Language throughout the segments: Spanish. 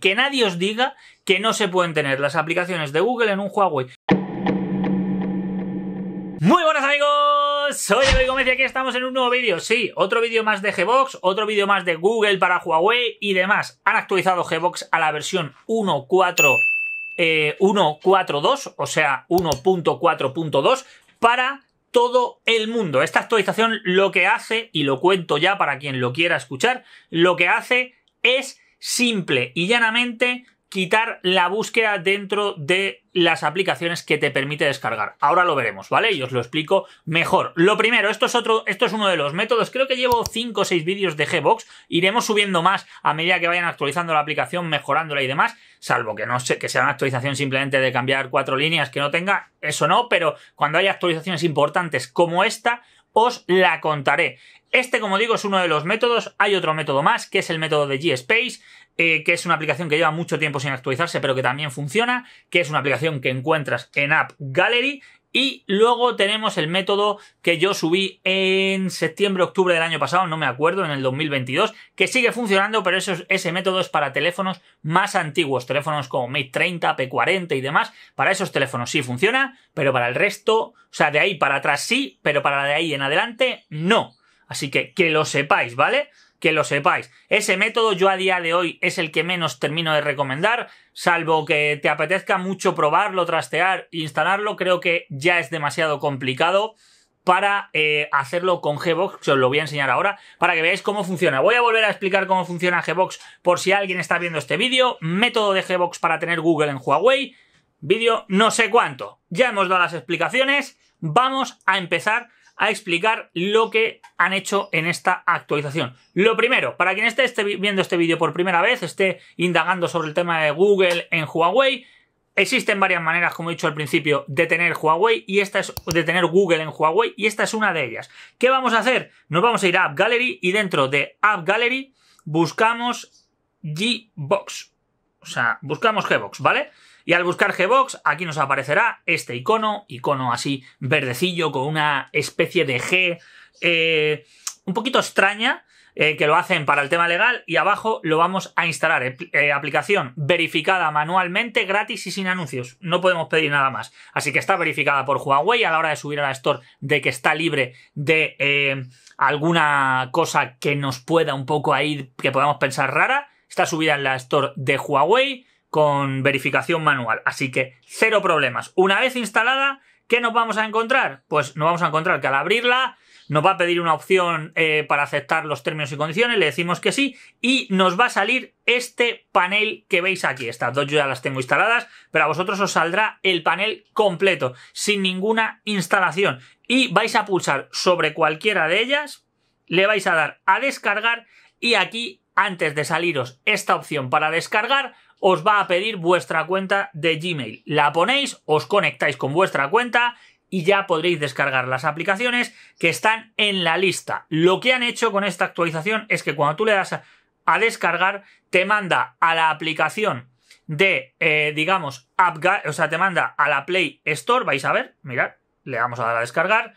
que nadie os diga que no se pueden tener las aplicaciones de Google en un Huawei. Muy buenas amigos, soy Eloy Gómez y aquí estamos en un nuevo vídeo. Sí, otro vídeo más de Gbox, otro vídeo más de Google para Huawei y demás. Han actualizado Gbox a la versión 1.4. 1.4.2, eh, o sea 1.4.2 para todo el mundo. Esta actualización lo que hace, y lo cuento ya para quien lo quiera escuchar, lo que hace es simple y llanamente quitar la búsqueda dentro de las aplicaciones que te permite descargar. Ahora lo veremos, ¿vale? Y os lo explico mejor. Lo primero, esto es otro, esto es uno de los métodos. Creo que llevo 5 o 6 vídeos de Gbox. Iremos subiendo más a medida que vayan actualizando la aplicación, mejorándola y demás. Salvo que no sé, que sea una actualización simplemente de cambiar cuatro líneas que no tenga, eso no, pero cuando haya actualizaciones importantes como esta, os la contaré. Este, como digo, es uno de los métodos. Hay otro método más, que es el método de GSpace, eh, que es una aplicación que lleva mucho tiempo sin actualizarse, pero que también funciona, que es una aplicación que encuentras en App Gallery. Y luego tenemos el método que yo subí en septiembre, octubre del año pasado, no me acuerdo, en el 2022, que sigue funcionando, pero ese método es para teléfonos más antiguos, teléfonos como Mate 30, P40 y demás. Para esos teléfonos sí funciona, pero para el resto, o sea, de ahí para atrás sí, pero para la de ahí en adelante no. Así que que lo sepáis, ¿vale? Que lo sepáis. Ese método yo a día de hoy es el que menos termino de recomendar, salvo que te apetezca mucho probarlo, trastear, instalarlo, creo que ya es demasiado complicado para eh, hacerlo con Gbox, os lo voy a enseñar ahora, para que veáis cómo funciona. Voy a volver a explicar cómo funciona Gbox por si alguien está viendo este vídeo. Método de Gbox para tener Google en Huawei. Vídeo no sé cuánto. Ya hemos dado las explicaciones. Vamos a empezar a explicar lo que han hecho en esta actualización. Lo primero, para quien esté, este viendo este vídeo por primera vez, esté indagando sobre el tema de Google en Huawei, Existen varias maneras, como he dicho al principio, de tener Huawei y esta es de tener Google en Huawei y esta es una de ellas. ¿Qué vamos a hacer? Nos vamos a ir a App Gallery y dentro de App Gallery buscamos box o sea, buscamos Gbox, ¿vale? Y al buscar Gbox, aquí nos aparecerá este icono, icono así verdecillo con una especie de G eh, un poquito extraña, eh, que lo hacen para el tema legal y abajo lo vamos a instalar. Eh, aplicación verificada manualmente, gratis y sin anuncios. No podemos pedir nada más. Así que está verificada por Huawei a la hora de subir a la Store de que está libre de alguna cosa que nos pueda un poco ahí, que podamos pensar rara está subida en la Store de Huawei con verificación manual. Así que cero problemas. Una vez instalada, ¿qué nos vamos a encontrar? Pues nos vamos a encontrar que al abrirla nos va a pedir una opción eh, para aceptar los términos y condiciones, le decimos que sí y nos va a salir este panel que veis aquí. Estas dos yo ya las tengo instaladas, pero a vosotros os saldrá el panel completo, sin ninguna instalación. Y vais a pulsar sobre cualquiera de ellas, le vais a dar a descargar y aquí antes de saliros esta opción para descargar, os va a pedir vuestra cuenta de Gmail. La ponéis, os conectáis con vuestra cuenta y ya podréis descargar las aplicaciones que están en la lista. Lo que han hecho con esta actualización es que cuando tú le das a descargar, te manda a la aplicación de, eh, digamos, App o sea, te manda a la Play Store, vais a ver, mirad, le vamos a dar a descargar,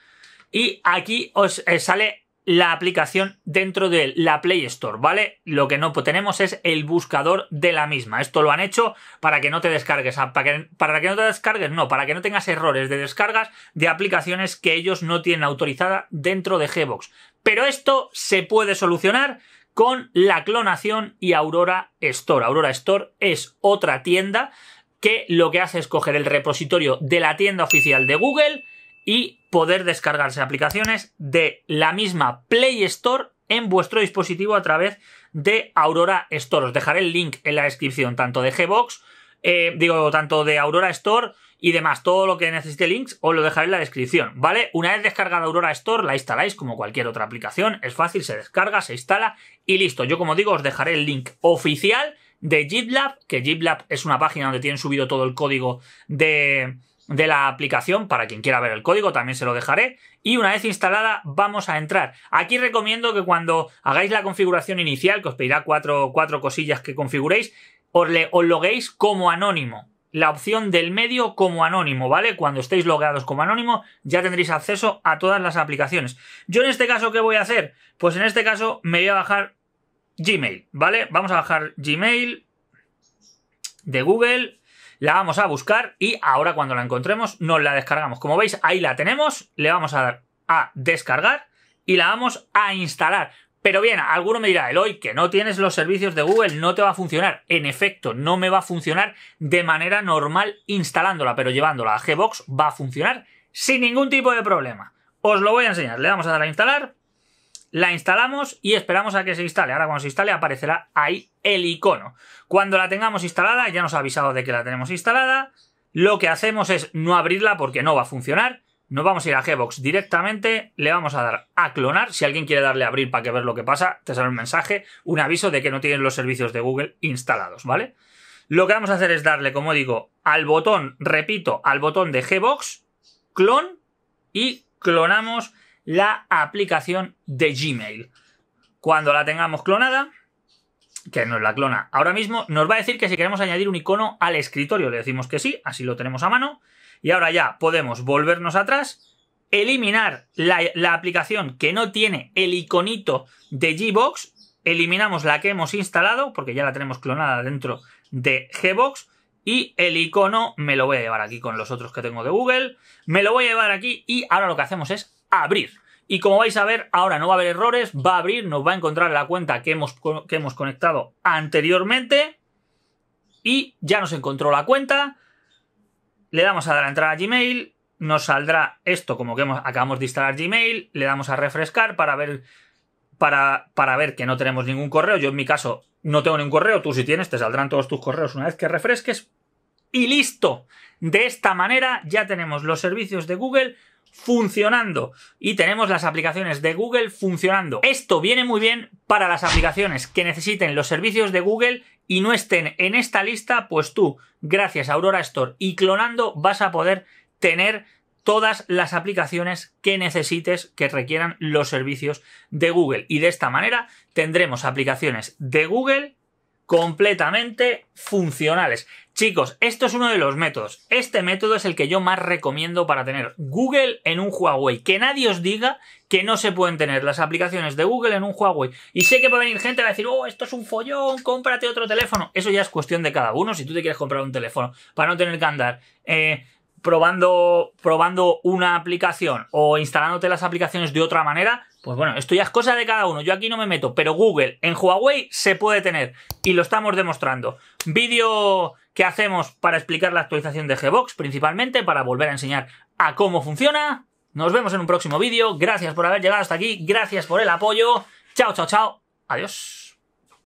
y aquí os eh, sale la aplicación dentro de la Play Store, ¿vale? Lo que no tenemos es el buscador de la misma. Esto lo han hecho para que no te descargues, para que, para que no te descargues, no, para que no tengas errores de descargas de aplicaciones que ellos no tienen autorizada dentro de Gbox. Pero esto se puede solucionar con la clonación y Aurora Store. Aurora Store es otra tienda que lo que hace es coger el repositorio de la tienda oficial de Google y poder descargarse aplicaciones de la misma Play Store en vuestro dispositivo a través de Aurora Store. Os dejaré el link en la descripción, tanto de Gbox, eh, digo, tanto de Aurora Store y demás. Todo lo que necesite links os lo dejaré en la descripción, ¿vale? Una vez descargada Aurora Store, la instaláis como cualquier otra aplicación. Es fácil, se descarga, se instala y listo. Yo, como digo, os dejaré el link oficial de GitLab, que GitLab es una página donde tienen subido todo el código de de la aplicación para quien quiera ver el código, también se lo dejaré. Y una vez instalada, vamos a entrar. Aquí recomiendo que cuando hagáis la configuración inicial, que os pedirá cuatro, cuatro cosillas que configuréis, os, le, os loguéis como anónimo. La opción del medio como anónimo, ¿vale? Cuando estéis logueados como anónimo, ya tendréis acceso a todas las aplicaciones. Yo en este caso, ¿qué voy a hacer? Pues en este caso me voy a bajar Gmail, ¿vale? Vamos a bajar Gmail de Google la vamos a buscar y ahora cuando la encontremos nos la descargamos. Como veis, ahí la tenemos, le vamos a dar a descargar y la vamos a instalar. Pero bien, alguno me dirá, Eloy, que no tienes los servicios de Google, no te va a funcionar. En efecto, no me va a funcionar de manera normal instalándola, pero llevándola a Gbox va a funcionar sin ningún tipo de problema. Os lo voy a enseñar. Le vamos a dar a instalar la instalamos y esperamos a que se instale. Ahora cuando se instale aparecerá ahí el icono. Cuando la tengamos instalada, ya nos ha avisado de que la tenemos instalada, lo que hacemos es no abrirla porque no va a funcionar. Nos vamos a ir a Gbox directamente, le vamos a dar a clonar. Si alguien quiere darle a abrir para que ver lo que pasa, te sale un mensaje, un aviso de que no tienen los servicios de Google instalados, ¿vale? Lo que vamos a hacer es darle, como digo, al botón, repito, al botón de Gbox, clon y clonamos la aplicación de Gmail. Cuando la tengamos clonada, que no es la clona ahora mismo, nos va a decir que si queremos añadir un icono al escritorio, le decimos que sí, así lo tenemos a mano, y ahora ya podemos volvernos atrás, eliminar la, la aplicación que no tiene el iconito de Gbox, eliminamos la que hemos instalado, porque ya la tenemos clonada dentro de Gbox, y el icono me lo voy a llevar aquí con los otros que tengo de Google, me lo voy a llevar aquí y ahora lo que hacemos es abrir. Y como vais a ver, ahora no va a haber errores, va a abrir, nos va a encontrar la cuenta que hemos, que hemos conectado anteriormente y ya nos encontró la cuenta. Le damos a dar a entrar a Gmail, nos saldrá esto como que hemos, acabamos de instalar Gmail, le damos a refrescar para ver, para, para ver que no tenemos ningún correo. Yo en mi caso no tengo ningún correo, tú si tienes te saldrán todos tus correos una vez que refresques. Y listo. De esta manera ya tenemos los servicios de Google funcionando y tenemos las aplicaciones de Google funcionando. Esto viene muy bien para las aplicaciones que necesiten los servicios de Google y no estén en esta lista, pues tú, gracias a Aurora Store y clonando, vas a poder tener todas las aplicaciones que necesites que requieran los servicios de Google. Y de esta manera tendremos aplicaciones de Google completamente funcionales. Chicos, esto es uno de los métodos. Este método es el que yo más recomiendo para tener Google en un Huawei. Que nadie os diga que no se pueden tener las aplicaciones de Google en un Huawei. Y sé que va a venir gente a decir, oh, esto es un follón, cómprate otro teléfono. Eso ya es cuestión de cada uno. Si tú te quieres comprar un teléfono para no tener que andar eh, probando, probando una aplicación o instalándote las aplicaciones de otra manera, pues bueno, esto ya es cosa de cada uno, yo aquí no me meto, pero Google en Huawei se puede tener y lo estamos demostrando. Vídeo que hacemos para explicar la actualización de Gbox principalmente, para volver a enseñar a cómo funciona. Nos vemos en un próximo vídeo, gracias por haber llegado hasta aquí, gracias por el apoyo, chao, chao, chao, adiós.